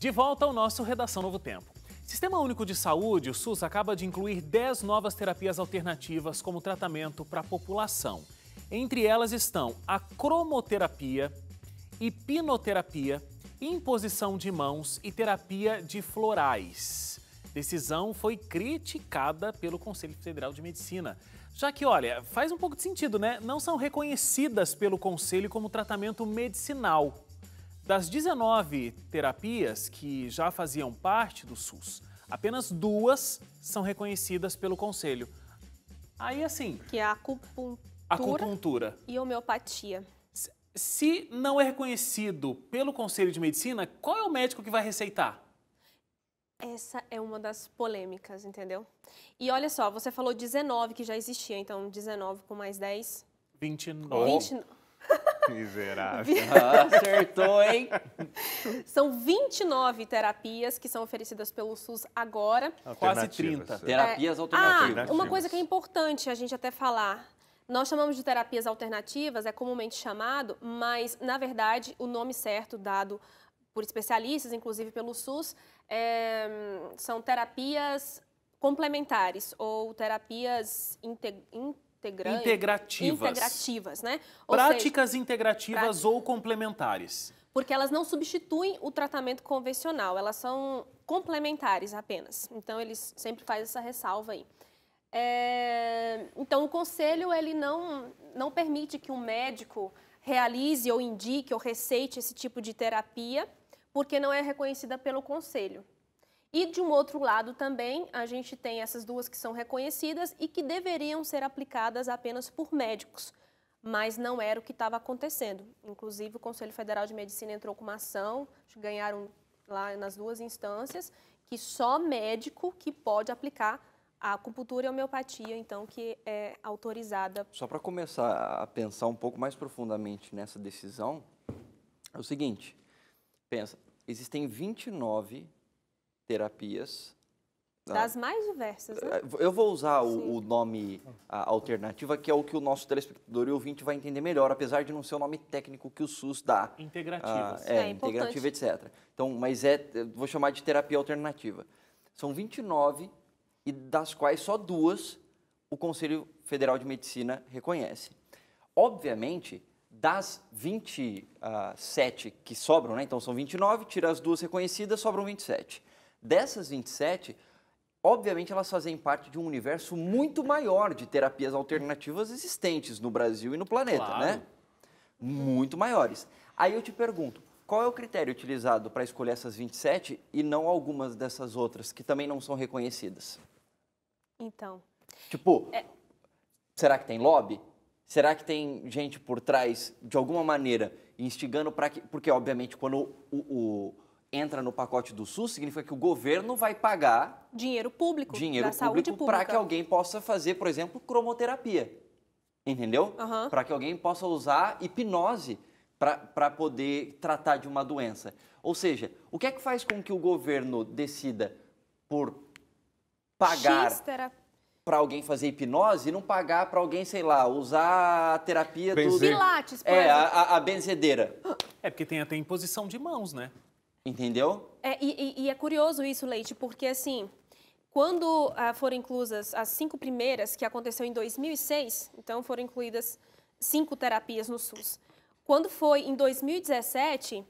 De volta ao nosso Redação Novo Tempo. Sistema Único de Saúde, o SUS, acaba de incluir 10 novas terapias alternativas como tratamento para a população. Entre elas estão a cromoterapia, hipnoterapia, imposição de mãos e terapia de florais. Decisão foi criticada pelo Conselho Federal de Medicina, já que, olha, faz um pouco de sentido, né? Não são reconhecidas pelo Conselho como tratamento medicinal. Das 19 terapias que já faziam parte do SUS, apenas duas são reconhecidas pelo Conselho. Aí, assim. Que é a acupuntura, acupuntura. e homeopatia. Se não é reconhecido pelo Conselho de Medicina, qual é o médico que vai receitar? Essa é uma das polêmicas, entendeu? E olha só, você falou 19 que já existia, então 19 com mais 10. 29. 29. Miserável. Ah, acertou, hein? São 29 terapias que são oferecidas pelo SUS agora. Quase 30. É. Terapias é... alternativas. Ah, uma coisa que é importante a gente até falar. Nós chamamos de terapias alternativas, é comumente chamado, mas, na verdade, o nome certo dado por especialistas, inclusive pelo SUS, é... são terapias complementares ou terapias integrantes integrativas. Integrativas, né? Ou Práticas seja, integrativas prática. ou complementares. Porque elas não substituem o tratamento convencional, elas são complementares apenas. Então, eles sempre fazem essa ressalva aí. É, então, o conselho, ele não, não permite que um médico realize ou indique ou receite esse tipo de terapia, porque não é reconhecida pelo conselho. E de um outro lado também, a gente tem essas duas que são reconhecidas e que deveriam ser aplicadas apenas por médicos, mas não era o que estava acontecendo. Inclusive, o Conselho Federal de Medicina entrou com uma ação, ganharam lá nas duas instâncias, que só médico que pode aplicar a acupuntura e a homeopatia, então, que é autorizada. Só para começar a pensar um pouco mais profundamente nessa decisão, é o seguinte, pensa, existem 29 terapias. Né? Das mais diversas, né? Eh, eu vou usar o, o, nome a, alternativa, que é o que o nosso telespectador e ouvinte vai entender melhor, apesar de não ser o nome técnico que o SUS dá. Integrativas. Ah, é, é integrativa, etc. Então, mas é, vou chamar de terapia alternativa. São 29 e das quais só duas o Conselho Federal de Medicina reconhece. Obviamente, das 27 ah, que sobram, né? então são 29, tira as duas reconhecidas, sobram 27. Dessas 27, obviamente elas fazem parte de um universo muito maior de terapias alternativas existentes no Brasil e no planeta, né? claro. né? Muito maiores. Aí eu te pergunto, qual é o critério utilizado para escolher essas 27 e não algumas dessas outras que também não são reconhecidas? Então. Tipo, é... será que tem lobby? Será que tem gente por trás, de alguma maneira, instigando para que. Porque, obviamente, quando o, o entra no pacote do SUS significa que o governo vai pagar dinheiro público, dinheiro público para que alguém possa fazer, por exemplo, cromoterapia. Entendeu? Uhum. Para que alguém possa usar hipnose para poder tratar de uma doença. Ou seja, o que é que faz com que o governo decida por pagar para alguém fazer hipnose e não pagar para alguém, sei lá, usar a terapia do... Pilates, por É, a, a benzedeira. É, porque tem até imposição de mãos, né? Entendeu? É, e, e é curioso isso, Leite, porque assim, quando ah, foram inclusas as cinco primeiras, que aconteceu em 2006, então foram incluídas cinco terapias no SUS. Quando foi em 2017,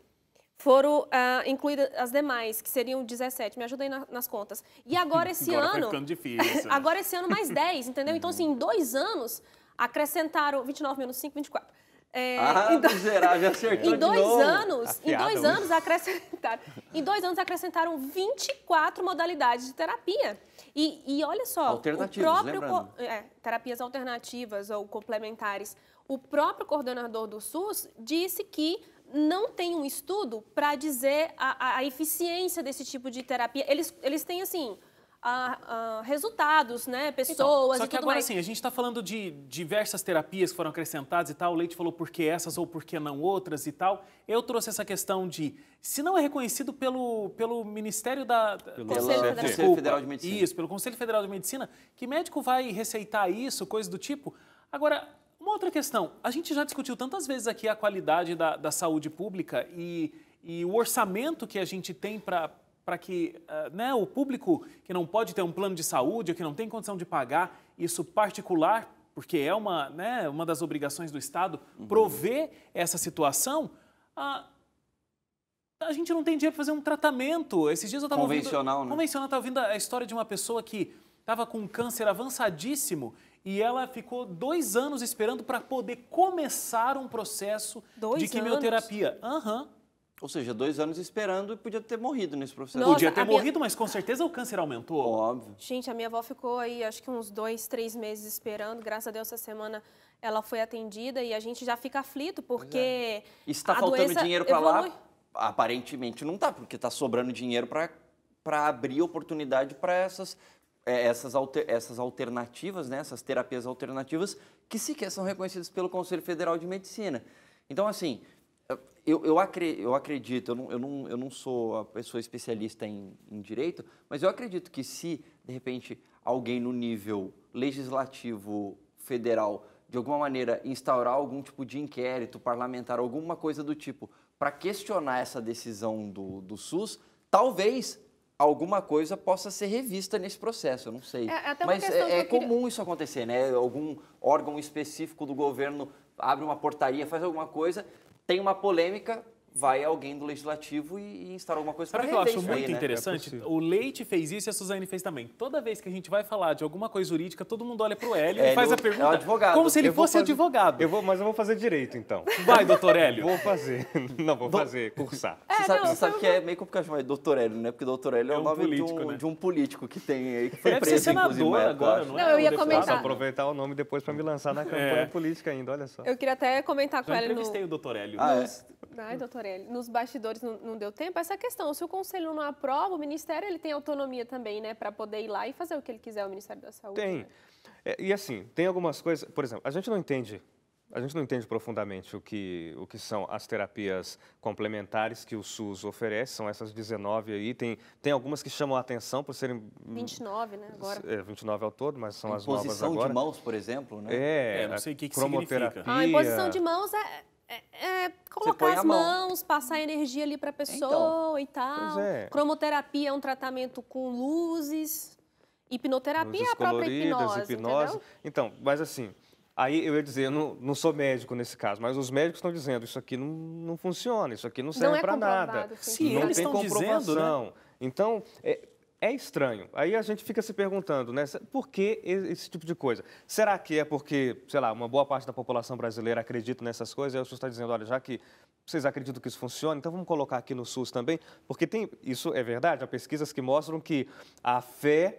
foram ah, incluídas as demais, que seriam 17, me ajudem na, nas contas. E agora esse agora tá ano. Tá ficando difícil. Né? Agora esse ano mais 10, entendeu? Então, assim, em dois anos, acrescentaram 29 menos 5, 24. É, ah, em miserável, acertou em dois anos, Afiado. em dois anos acrescentaram, em dois anos acrescentaram 24 modalidades de terapia. E, e olha só, o próprio né, é, terapias alternativas ou complementares, o próprio coordenador do SUS disse que não tem um estudo para dizer a, a, a eficiência desse tipo de terapia. Eles, eles têm assim a, a resultados, né? Pessoas então, Só que agora sim, a gente está falando de diversas terapias que foram acrescentadas e tal. O Leite falou por que essas ou por que não outras e tal. Eu trouxe essa questão de se não é reconhecido pelo, pelo Ministério da... Pelo Conselho, Federal. Conselho Federal de Medicina. Isso, pelo Conselho Federal de Medicina. Que médico vai receitar isso, coisa do tipo? Agora, uma outra questão. A gente já discutiu tantas vezes aqui a qualidade da, da saúde pública e, e o orçamento que a gente tem para para que eh, né, o público que não pode ter um plano de saúde ou que não tem condição de pagar, isso particular, porque é uma, né, uma das obrigações do Estado, uhum. prover essa situação, a, a gente não tem dinheiro para fazer um tratamento. Esses dias eu estava Convencional, né? Convencional, estava ouvindo a história de uma pessoa que estava com um câncer avançadíssimo e ela ficou dois anos esperando para poder começar um processo dois de quimioterapia. Aham. Uhum. Ou seja, dois anos esperando e podia ter morrido nesse processo. Nossa, podia ter morrido, minha... mas com certeza o câncer aumentou. Óbvio. Gente, a minha avó ficou aí acho que uns dois, três meses esperando. Graças a Deus, essa semana ela foi atendida e a gente já fica aflito é. porque. É. Está faltando dinheiro para lá? Aparentemente não está, porque está sobrando dinheiro para abrir oportunidade para essas é, essas, alter, essas alternativas, né, essas terapias alternativas, que sequer são reconhecidas pelo Conselho Federal de Medicina. Então, assim, eu, eu, acre, eu acredito, eu não, eu, não, eu não sou a pessoa especialista em, em direito, mas eu acredito que se, de repente, alguém no nível legislativo federal, de alguma maneira, instaurar algum tipo de inquérito parlamentar, alguma coisa do tipo, para questionar essa decisão do, do SUS, talvez alguma coisa possa ser revista nesse processo, eu não sei. É, é Mas é, é queria... comum isso acontecer, né? Algum órgão específico do governo abre uma portaria, faz alguma coisa tem uma polêmica vai alguém do legislativo e, e instar alguma coisa para que eu acho muito aí, né? É interessante? É o Leite fez isso e a Suzane fez também. Toda vez que a gente vai falar de alguma coisa jurídica, todo mundo olha para o Hélio, Hélio e faz a pergunta é um advogado. como se ele eu fosse fazer... advogado. Eu vou, mas eu vou fazer direito então. Vai, doutor Hélio. vou fazer. Não, vou fazer, cursar. É, você sabe, não, você sabe que é meio complicado chamar de doutor Hélio, né? Porque doutor Hélio é, é um o nome político, de, um, né? de, um, político que tem aí, que foi Deve é preso, ser senador agora, não, não eu ia comentar. Posso aproveitar o nome depois para me lançar na campanha política ainda, olha só. Eu queria até comentar com ele no... Eu entrevistei o doutor Hélio. Ah, Ai, doutor Torelli, nos bastidores não, não, deu tempo, essa questão, se o Conselho não aprova, o Ministério ele tem autonomia também, né, para poder ir lá e fazer o que ele quiser, o Ministério da Saúde. Tem. Né? É, e assim, tem algumas coisas, por exemplo, a gente não entende a gente não entende profundamente o que, o que são as terapias complementares que o SUS oferece, são essas 19 aí. Tem, tem algumas que chamam a atenção por serem. 29, hum, né? Agora. É, 29 ao todo, mas são as novas agora. Imposição de mãos, por exemplo, né? É, é não sei o que, que significa. a ah, imposição de mãos é é, é, colocar as mãos, mão. passar energia ali para a então, pessoa então, e tal. É. Cromoterapia é um tratamento com luzes. Hipnoterapia é luzes é a própria hipnose. hipnose. Então, mas assim, aí eu ia dizer, eu não, não sou médico nesse caso, mas os médicos estão dizendo, isso aqui não, não funciona, isso aqui não serve é para nada. Sim, não eles tem estão comprovação. Dizendo, né? Então, é, é estranho. Aí a gente fica se perguntando, né? Por que esse tipo de coisa? Será que é porque, sei lá, uma boa parte da população brasileira acredita nessas coisas? E o SUS está dizendo, olha, já que vocês acreditam que isso funciona, então vamos colocar aqui no SUS também, porque tem isso é verdade. Há pesquisas que mostram que a fé,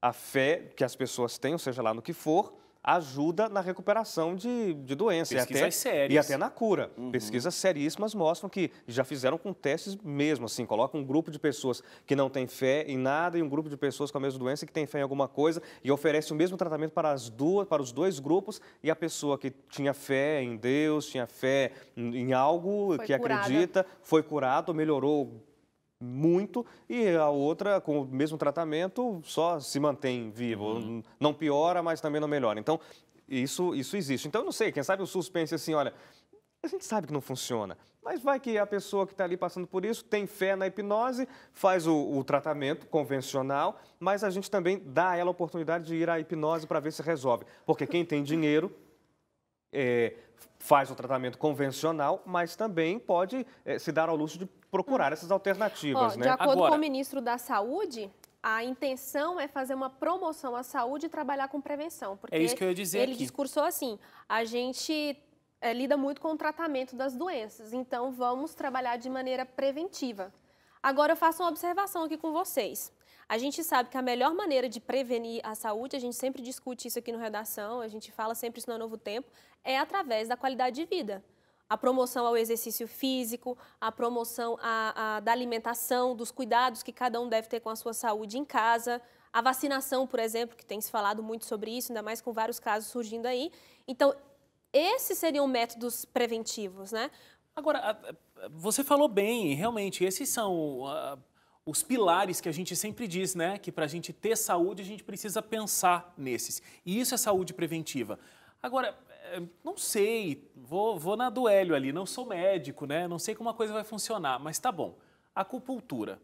a fé que as pessoas têm, ou seja lá no que for, ajuda na recuperação de, de doenças. Pesquisas até, sérias. E até na cura. Uhum. Pesquisas seríssimas mostram que já fizeram com testes mesmo, assim, coloca um grupo de pessoas que não tem fé em nada e um grupo de pessoas com a mesma doença que tem fé em alguma coisa e oferece o mesmo tratamento para, as duas, para os dois grupos e a pessoa que tinha fé em Deus, tinha fé em algo foi que curada. acredita, foi curado, melhorou muito e a outra, com o mesmo tratamento, só se mantém vivo. Uhum. Não piora, mas também não melhora. Então, isso, isso existe. Então, eu não sei, quem sabe o SUS pense assim, olha, a gente sabe que não funciona, mas vai que a pessoa que está ali passando por isso tem fé na hipnose, faz o, o, tratamento convencional, mas a gente também dá a ela a oportunidade de ir à hipnose para ver se resolve. Porque quem tem dinheiro... É, faz o tratamento convencional, mas também pode é, se dar ao luxo de procurar essas alternativas. Oh, né? De acordo Agora... com o ministro da Saúde, a intenção é fazer uma promoção à saúde e trabalhar com prevenção. Porque é isso que eu ia dizer. Ele aqui. discursou assim: a gente é, lida muito com o tratamento das doenças, então vamos trabalhar de maneira preventiva. Agora eu faço uma observação aqui com vocês. A gente sabe que a melhor maneira de prevenir a saúde, a gente sempre discute isso aqui no Redação, a gente fala sempre isso no Novo Tempo, é através da qualidade de vida. A promoção ao exercício físico, a promoção a, a, da alimentação, dos cuidados que cada um deve ter com a sua saúde em casa, a vacinação, por exemplo, que tem se falado muito sobre isso, ainda mais com vários casos surgindo aí. Então, esses seriam métodos preventivos, né? Agora, você falou bem, realmente, esses são os pilares que a gente sempre diz, né? Que para a gente ter saúde, a gente precisa pensar nesses. E isso é saúde preventiva. Agora, é, não sei, vou, vou na duélio ali, não sou médico, né? Não sei como a coisa vai funcionar, mas tá bom. Acupuntura.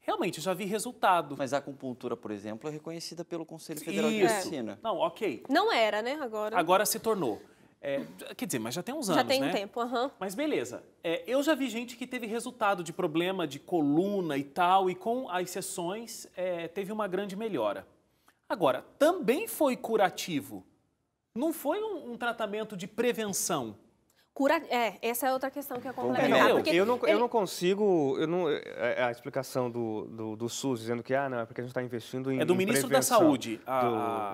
Realmente, já vi resultado. Mas a acupuntura, por exemplo, é reconhecida pelo Conselho Federal Isso. de Medicina. Não, ok. Não era, né? Agora. Agora se tornou. É, quer dizer, mas já tem uns anos, né? Já tem um né? tempo, aham. Uhum. Mas beleza. É, eu já vi gente que teve resultado de problema de coluna e tal, e com as sessões é, teve uma grande melhora. Agora, também foi curativo. Não foi um, um tratamento de prevenção. Cura, é, essa é outra questão que é complementar. Não, eu, não, ele... eu não consigo, eu não, é, é, a, explicação do, do, do, SUS dizendo que, ah, não, é porque a gente está investindo em É do ministro da Saúde, a,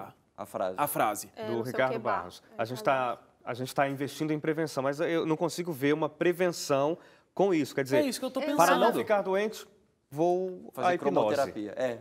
do, a frase. A frase. É, do Ricardo Barros. Barros. A é, gente está a gente está investindo em prevenção, mas eu não consigo ver uma prevenção com isso. Quer dizer, é isso que eu tô pensando. para não ficar doente, vou fazer cromoterapia. É.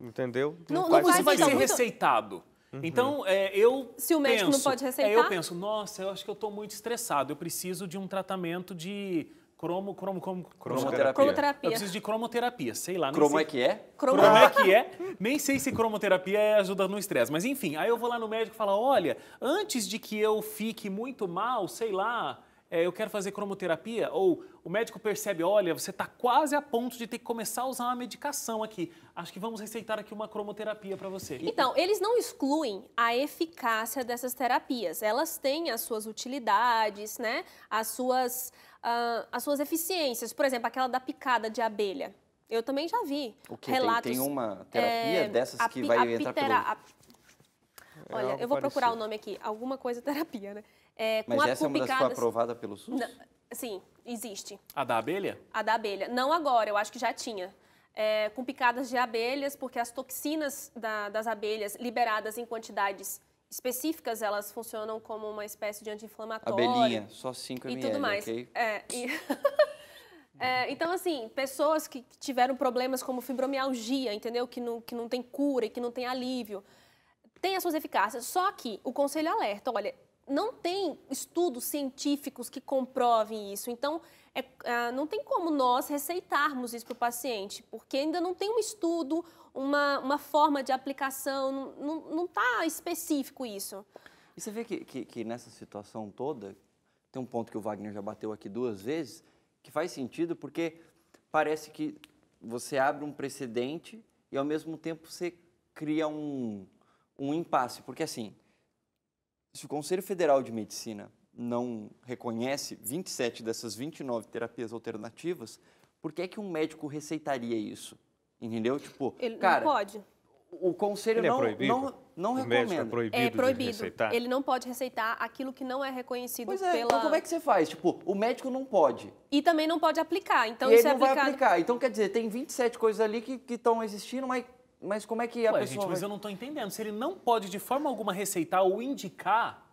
Entendeu? Não, não, não faz, vai ser receitado. Uhum. Então, é, eu. Se o médico penso, não pode receitar. É, eu penso, nossa, eu acho que eu estou muito estressado, eu preciso de um tratamento de cromo, cromo, cromo, cromoterapia. cromoterapia. Eu preciso de cromoterapia, sei lá. Cromo sei. é que é? Cromo, cromo é que é. Nem sei se cromoterapia é ajuda no estresse, mas enfim. Aí eu vou lá no médico e falo, olha, antes de que eu fique muito mal, sei lá, é, eu quero fazer cromoterapia, ou o médico percebe, olha, você está quase a ponto de ter que começar a usar uma medicação aqui. Acho que vamos receitar aqui uma cromoterapia para você. Então, eles não excluem a eficácia dessas terapias. Elas têm as suas utilidades, né? As suas uh, as suas eficiências. Por exemplo, aquela da picada de abelha. Eu também já vi que, relatos... Tem, tem, uma eh, terapia é, dessas que vai entrar pelo... Olha, é eu vou parecido. procurar o nome aqui. Alguma coisa terapia, né? É, Mas essa é uma das que foi aprovada pelo SUS? sim, existe. A da abelha? A da abelha. Não agora, eu acho que já tinha. É, com picadas de abelhas, porque as toxinas da, das abelhas liberadas em quantidades específicas, elas funcionam como uma espécie de anti-inflamatório. Abelhinha, só 5 ml, E tudo mais. É, e... é, então, assim, pessoas que tiveram problemas como fibromialgia, entendeu? Que não, que não tem cura e que não tem alívio, tem as suas eficácias. Só que o conselho alerta, olha, não tem estudos científicos que comprovem isso. Então, é, ah, não tem como nós receitarmos isso para o paciente, porque ainda não tem um estudo uma, uma forma de aplicação, não está específico isso. E você vê que, que, que nessa situação toda, tem um ponto que o Wagner já bateu aqui duas vezes, que faz sentido porque parece que você abre um precedente e ao mesmo tempo você cria um, um impasse. Porque assim, se o Conselho Federal de Medicina não reconhece 27 dessas 29 terapias alternativas, por que é que um médico receitaria isso? Entendeu? Tipo, ele cara, não pode. O conselho ele é não, é proibido? não, não recomenda. é proibido, é proibido. receitar? Ele não pode receitar aquilo que não é reconhecido pois é, então pela... Então como é que você faz? Tipo, o médico não pode. E também não pode aplicar. Então e isso ele é não aplicado... vai aplicar. Então quer dizer, tem 27 coisas ali que estão existindo, mas mas como é que a Ué, pessoa... Gente, mas eu não estou entendendo. Se ele não pode de forma alguma receitar ou indicar,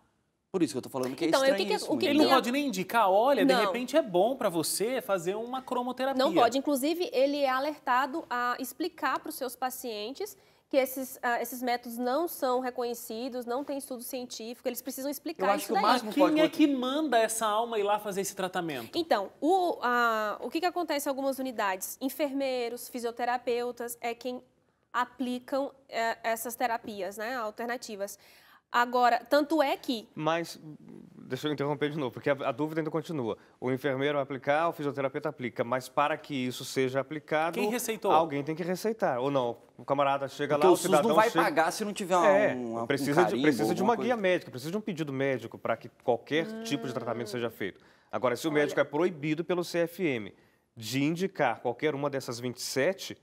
por isso que eu tô falando que é estranho que que, é- o que é? Ele não pode nem indicar, olha, não. de repente é bom para você fazer uma cromoterapia. Não pode. Inclusive, ele é alertado a explicar para os seus pacientes que esses, uh, esses métodos não são reconhecidos, não tem estudo científico, eles precisam explicar isso daí. Mas quem pode... é que manda essa alma ir lá fazer esse tratamento? Então, o, uh, o que, que acontece em algumas unidades? Enfermeiros, fisioterapeutas é quem aplicam uh, essas terapias né, alternativas. Agora, tanto é que. Mas, deixa eu interromper de novo, porque a, a, dúvida ainda continua. O enfermeiro aplicar, o fisioterapeuta aplica, mas para que isso seja aplicado. Quem receitou? Alguém tem que receitar, ou não? O camarada chega porque lá, o, o cidadão. não vai chega... pagar se não tiver é, um, uma, precisa um de, Precisa de uma coisa. guia médica, precisa de um pedido médico para que qualquer hum... tipo de tratamento seja feito. Agora, se o Olha... médico é proibido pelo CFM de indicar qualquer uma dessas 27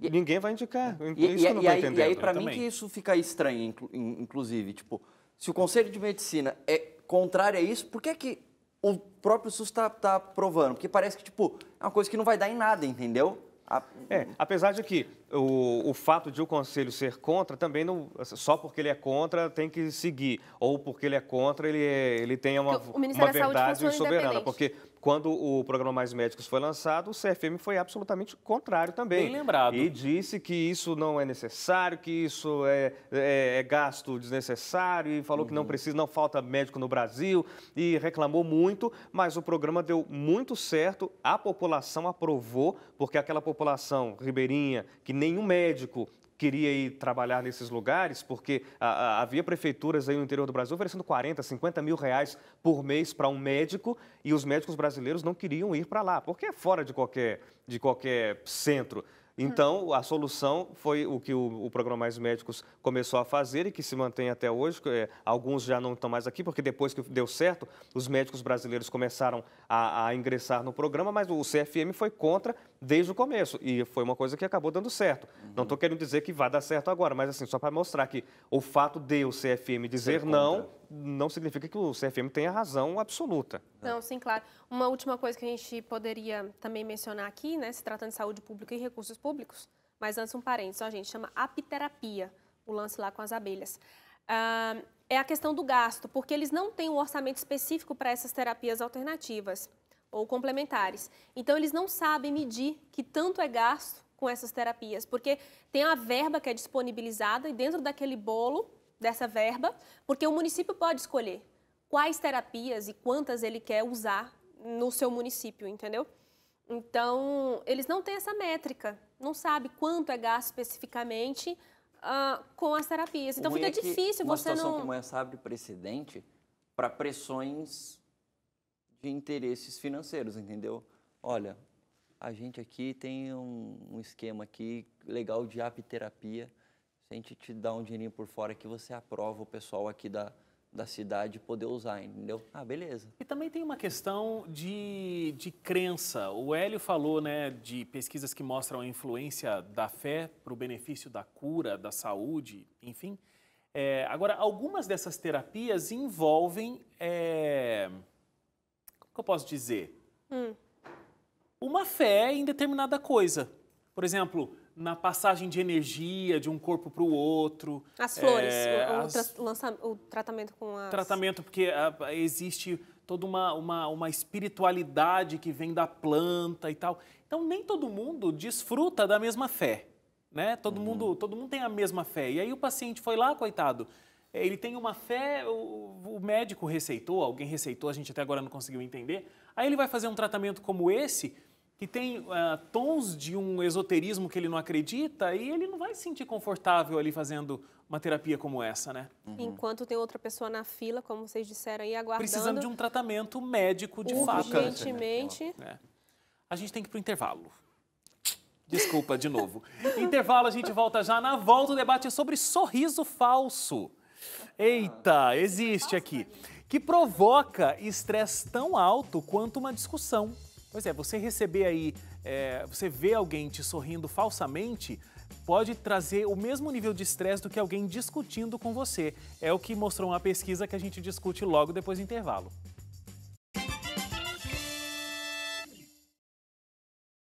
Ninguém vai indicar. É. Então, e, isso e, eu não e, entender e aí, para mim, que isso fica estranho, inclusive. Tipo, se o Conselho de Medicina é contrário a isso, por que, é que o próprio SUS está tá, tá provando? Porque parece que, tipo, é uma coisa que não vai dar em nada, entendeu? A... É, apesar de que o, o, fato de o conselho ser contra também não. Só porque ele é contra tem que seguir. Ou porque ele é contra, ele, é, ele tem uma, uma verdade soberana. Porque quando o programa Mais Médicos foi lançado, o CFM foi absolutamente contrário também. Bem lembrado. E disse que isso não é necessário, que isso é, é, é gasto desnecessário, e falou uhum. que não uhum. precisa, não falta médico no Brasil, e reclamou muito, mas o programa deu muito certo, a população aprovou, porque aquela população ribeirinha, que nenhum médico queria ir trabalhar nesses lugares, porque a, ah, a, ah, havia prefeituras aí no interior do Brasil oferecendo 40, 50 mil reais por mês para um médico e os médicos brasileiros não queriam ir para lá, porque é fora de qualquer, de qualquer centro. Hum. Então, a solução foi o que o, o, programa Mais Médicos começou a fazer e que se mantém até hoje. É, alguns já não estão mais aqui, porque depois que deu certo, os médicos brasileiros começaram a, a ingressar no programa, mas o CFM foi contra desde o começo. E foi uma coisa que acabou dando certo. Uhum. Não estou querendo dizer que vai dar certo agora, mas assim, só para mostrar que o fato de o CFM dizer não, não significa que o CFM tenha razão absoluta. Não, é. sim, claro. Uma última coisa que a gente poderia também mencionar aqui, né, se tratando de saúde pública e recursos públicos, mas antes um parênteses, a gente, chama apiterapia, o lance lá com as abelhas. Ah, é a questão do gasto, porque eles não têm um orçamento específico para essas terapias alternativas ou complementares. Então, eles não sabem medir que tanto é gasto com essas terapias, porque tem a verba que é disponibilizada e dentro daquele bolo dessa verba, porque o município pode escolher quais terapias e quantas ele quer usar no seu município, entendeu? Então, eles não têm essa métrica, não sabe quanto é gasto especificamente uh, com as terapias. Então, fica é difícil uma você não... Uma situação como essa abre precedente para pressões de interesses financeiros, entendeu? Olha, a gente aqui tem um, um esquema aqui legal de apiterapia. Se a gente te dá um dinheirinho por fora que você aprova o pessoal aqui da, da cidade poder usar, entendeu? Ah, beleza. E também tem uma questão de, de crença. O Hélio falou né, de pesquisas que mostram a influência da fé para o benefício da cura, da saúde, enfim. É, agora, algumas dessas terapias envolvem é, que eu posso dizer? Hum. Uma fé em determinada coisa. Por exemplo, na passagem de energia de um corpo para o outro. As flores, é, o, as... lança, o, tratamento com as... Tratamento, porque a, ah, existe toda uma, uma, uma espiritualidade que vem da planta e tal. Então, nem todo mundo desfruta da mesma fé, né? Todo, uhum. mundo, todo mundo tem a mesma fé. E aí o paciente foi lá, coitado, é, ele tem uma fé, o, o, médico receitou, alguém receitou, a gente até agora não conseguiu entender. Aí ele vai fazer um tratamento como esse, que tem uh, tons de um esoterismo que ele não acredita, e ele não vai se sentir confortável ali fazendo uma terapia como essa, né? Uhum. Enquanto tem outra pessoa na fila, como vocês disseram aí, aguardando. Precisando de um tratamento médico, de fato. Urgentemente. É. A gente tem que ir para o intervalo. Desculpa de novo. intervalo, a gente volta já. Na volta, o debate é sobre sorriso falso. Eita, existe aqui. Que provoca estresse tão alto quanto uma discussão. Pois é, você receber aí, é, você vê alguém te sorrindo falsamente, pode trazer o mesmo nível de estresse do que alguém discutindo com você. É o que mostrou uma pesquisa que a gente discute logo depois do intervalo.